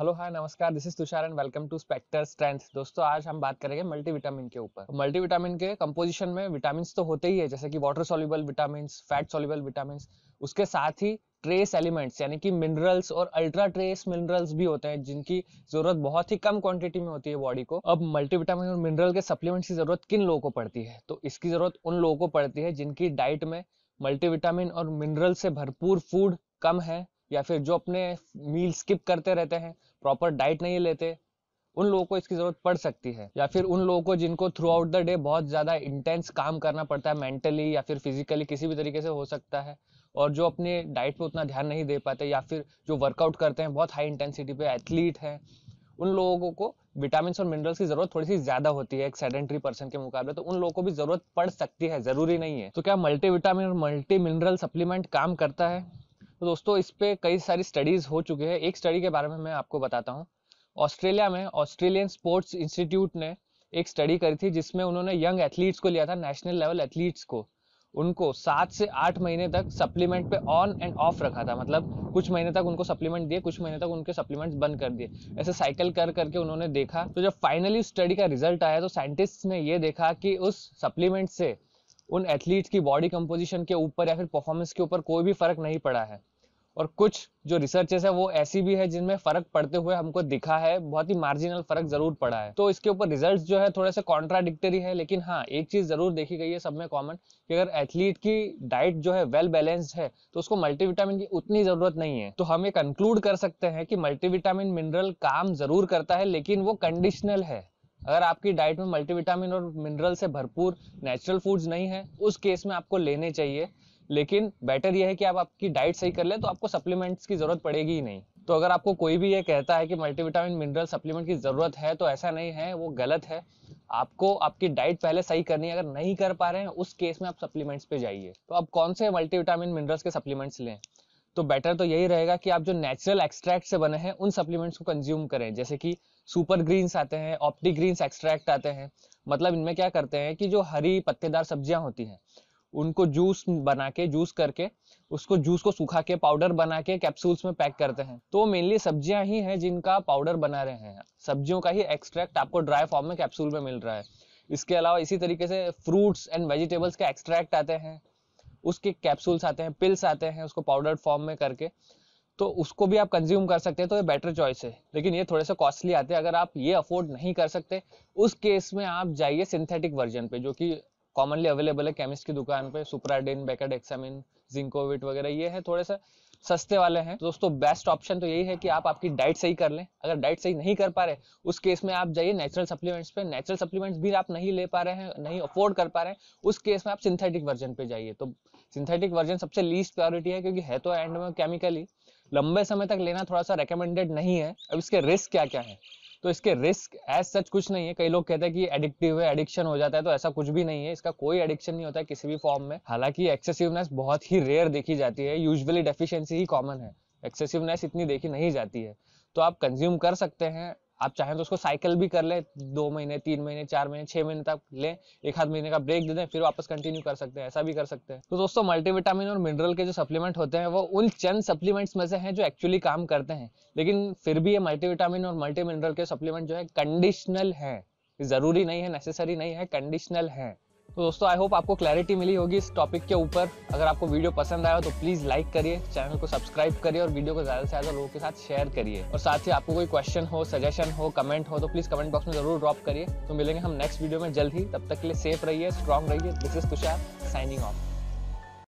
hello hi नमस्कार this is Tushar and welcome to Specter Strength दोस्तों आज हम बात करेंगे मल्टीविटामिन के ऊपर मल्टीविटामिन तो के कंपोजिशन में विटामिन तो होते ही है जैसे कि water soluble vitamin fat soluble vitamin उसके साथ ही ट्रेस एलिमेंट्स यानी कि मिनरल्स और अल्ट्रा ट्रेस मिनरल्स भी होते हैं जिनकी जरूरत बहुत ही कम क्वांटिटी में होती है बॉडी को अब मल्टीविटामिन और मिनरल के सप्लीमेंट्स की जरूरत किन लोगों को पड़ती है तो इसकी जरूरत उन लोगों को पड़ती है जिनकी डाइट में मल्टीविटामिन और मिनरल से भरपूर फूड कम है या फिर जो अपने मील स्किप करते रहते हैं प्रॉपर डाइट नहीं लेते उन लोगों को इसकी ज़रूरत पड़ सकती है या फिर उन लोगों को जिनको थ्रू आउट द डे बहुत ज़्यादा इंटेंस काम करना पड़ता है मेंटली या फिर फिजिकली किसी भी तरीके से हो सकता है और जो अपने डाइट पे उतना ध्यान नहीं दे पाते या फिर जो वर्कआउट करते हैं बहुत हाई इंटेंसिटी पे एथलीट हैं उन लोगों को विटामिन और मिनरल्स की जरूरत थोड़ी सी ज्यादा होती है एक सेडेंट्री पर्सन के मुकाबले तो उन लोगों को भी जरूरत पड़ सकती है जरूरी नहीं है तो क्या मल्टी विटामिन और मल्टी मिनरल सप्लीमेंट काम करता है तो दोस्तों इस पर कई सारी स्टडीज़ हो चुके हैं एक स्टडी के बारे में मैं आपको बताता हूँ ऑस्ट्रेलिया में ऑस्ट्रेलियन स्पोर्ट्स इंस्टीट्यूट ने एक स्टडी करी थी जिसमें उन्होंने यंग एथलीट्स को लिया था नेशनल लेवल एथलीट्स को उनको सात से आठ महीने तक सप्लीमेंट पे ऑन एंड ऑफ रखा था मतलब कुछ महीने तक उनको सप्लीमेंट दिए कुछ महीने तक उनके सप्लीमेंट्स बंद कर दिए ऐसे साइकिल कर करके उन्होंने देखा तो जब फाइनली स्टडी का रिजल्ट आया तो साइंटिस्ट ने ये देखा कि उस सप्लीमेंट से उन एथलीट्स की बॉडी कंपोजिशन के ऊपर या फिर परफॉर्मेंस के ऊपर कोई भी फर्क नहीं पड़ा है और कुछ जो रिसर्चेस है वो ऐसी भी है जिनमें फर्क पड़ते हुए हमको दिखा है बहुत ही मार्जिनल फर्क जरूर पड़ा है तो इसके ऊपर रिजल्ट जो है थोड़े से कॉन्ट्राडिक्टरी है लेकिन हाँ एक चीज जरूर देखी गई है सब में कॉमन कि अगर एथलीट की डाइट जो है वेल बैलेंस्ड है तो उसको मल्टीविटामिन की उतनी जरूरत नहीं है तो हम ये कंक्लूड कर सकते हैं कि मल्टीविटामिन मिनरल काम जरूर करता है लेकिन वो कंडीशनल है अगर आपकी डाइट में मल्टीविटामिन और मिनरल से भरपूर नेचुरल फूड्स नहीं है उस केस में आपको लेने चाहिए लेकिन बेटर यह है कि आप आपकी डाइट सही कर लें तो आपको सप्लीमेंट्स की जरूरत पड़ेगी ही नहीं तो अगर आपको कोई भी ये कहता है कि मल्टीविटामिन मिनरल सप्लीमेंट की ज़रूरत है तो ऐसा नहीं है वो गलत है आपको आपकी डाइट पहले सही करनी है अगर नहीं कर पा रहे हैं उस केस में आप सप्लीमेंट्स पे जाइए तो आप कौन से मल्टीविटामिन मिनरल्स के सप्लीमेंट्स लें तो बेटर तो यही रहेगा कि आप जो नेचुरल एक्सट्रैक्ट से बने हैं उन सप्लीमेंट्स को कंज्यूम करें जैसे कि सुपर ग्रीन्स आते हैं ऑप्टी ग्रीन्स एक्सट्रैक्ट आते हैं मतलब इनमें क्या करते हैं कि जो हरी पत्तेदार सब्जियां होती हैं उनको जूस बना के जूस करके उसको जूस को सूखा के पाउडर बना के कैप्सूल्स में पैक करते हैं तो मेनली सब्जियां ही हैं जिनका पाउडर बना रहे हैं सब्जियों का ही एक्सट्रैक्ट आपको ड्राई फॉर्म में कैप्सूल में मिल रहा है इसके अलावा इसी तरीके से फ्रूट्स एंड वेजिटेबल्स के एक्सट्रैक्ट आते हैं उसके कैप्सूल्स आते हैं पिल्स आते हैं उसको पाउडर फॉर्म में करके तो उसको भी आप कंज्यूम कर सकते हैं तो ये बेटर चॉइस है लेकिन ये थोड़े से कॉस्टली आते हैं अगर आप ये अफोर्ड नहीं कर सकते उस केस में आप जाइए सिंथेटिक वर्जन पे जो कि कॉमनली अवेलेबल है केमिस्ट की दुकान पे सुप्राडिन एक्सामिन जिंकोविट वगैरह ये है थोड़े सा सस्ते वाले हैं दोस्तों बेस्ट ऑप्शन तो यही है कि आप आपकी डाइट सही कर लें अगर डाइट सही नहीं कर पा रहे उस केस में आप जाइए नेचुरल सप्लीमेंट्स पे नेचुरल सप्लीमेंट्स भी आप नहीं ले पा रहे हैं नहीं अफोर्ड कर पा रहे हैं उस केस में आप सिंथेटिक वर्जन पे जाइए तो सिंथेटिक वर्जन सबसे लीस्ट प्रायोरिटी है क्योंकि है तो एंड में केमिकली लंबे समय तक लेना थोड़ा सा रिकमेंडेड नहीं है अब इसके रिस्क क्या क्या है तो इसके रिस्क एज सच कुछ नहीं है कई लोग कहते हैं कि एडिक्टिव है एडिक्शन हो जाता है तो ऐसा कुछ भी नहीं है इसका कोई एडिक्शन नहीं होता है किसी भी फॉर्म में हालांकि एक्सेसिवनेस बहुत ही रेयर देखी जाती है यूजुअली डेफिशिएंसी ही कॉमन है एक्सेसिवनेस इतनी देखी नहीं जाती है तो आप कंज्यूम कर सकते हैं आप चाहें तो उसको साइकिल भी कर लें दो महीने तीन महीने चार महीने छह महीने तक लें एक आध महीने का ब्रेक दे दें फिर वापस कंटिन्यू कर सकते हैं ऐसा भी कर सकते हैं तो दोस्तों मल्टीविटामिन और मिनरल के जो सप्लीमेंट होते हैं वो उन चंद सप्लीमेंट्स में से हैं जो एक्चुअली काम करते हैं लेकिन फिर भी ये मल्टीविटामिन और मल्टी मिनरल के सप्लीमेंट जो है कंडीशनल है जरूरी नहीं है नेसेसरी नहीं है कंडीशनल है तो दोस्तों आई होप आपको क्लैरिटी मिली होगी इस टॉपिक के ऊपर अगर आपको वीडियो पसंद आया तो प्लीज़ लाइक करिए चैनल को सब्सक्राइब करिए और वीडियो को ज़्यादा से ज़्यादा लोगों के साथ शेयर करिए और साथ ही आपको कोई क्वेश्चन हो सजेशन हो कमेंट हो तो प्लीज़ कमेंट बॉक्स में ज़रूर ड्रॉप करिए तो मिलेंगे हम नेक्स्ट वीडियो में जल्द ही तब तक के लिए सेफ रहिए स्ट्रॉन्ग रहिए this is Tushar signing of